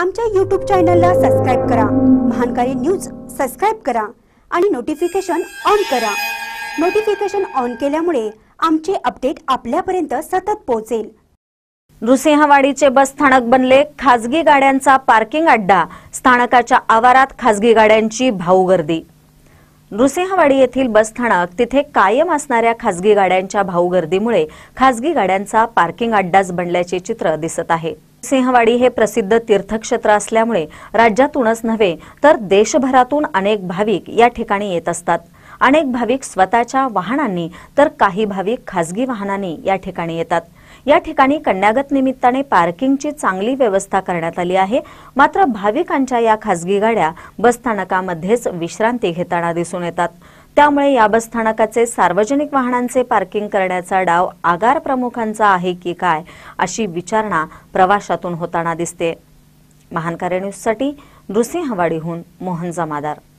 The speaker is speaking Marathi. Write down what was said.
आमच्या यूट्यूब चॅनलला सबस्क्राईब करा महानकारी न्यूज सबस्क्राईब करा आणि नोटिफिकेशन ऑन करा नोटिफिकेशन ऑन केल्यामुळे आमचे अपडेट आपल्यापर्यंत सतत पोहोचेल नृसिंहवाडीचे बस स्थानक बनले खाजगी गाड्यांचा पार्किंग अड्डा स्थानकाच्या आवारात खासगी गाड्यांची भाऊगर्दी नृसिंहवाडी येथील बस स्थानक तिथे कायम असणाऱ्या खासगी गाड्यांच्या भाऊगर्दीमुळे खाजगी गाड्यांचा पार्किंग अड्डाच बनल्याचे चित्र दिसत आहे सिंहवाडी हे प्रसिद्ध तीर्थक्षेत्र असल्यामुळे राज्यातूनच नव्हे तर देशभरातून अनेक भाविक या ठिकाणी येत असतात अनेक भाविक स्वतःच्या वाहनांनी तर काही भाविक खासगी वाहनांनी या ठिकाणी येतात या ठिकाणी कन्यागत निमित्ताने पार्किंगची चांगली व्यवस्था करण्यात आली आहे मात्र भाविकांच्या या खासगी गाड्या बसस्थानकामध्येच विश्रांती घेताना दिसून येतात त्यामुळे या बस स्थानकाचे सार्वजनिक वाहनांचे पार्किंग करण्याचा डाव आगार प्रमुखांचा आहे की काय अशी विचारणा प्रवाशातून होताना दिसते महान कार्यान्यूजसाठी नृसिंहवाडीहून मोहन जमादार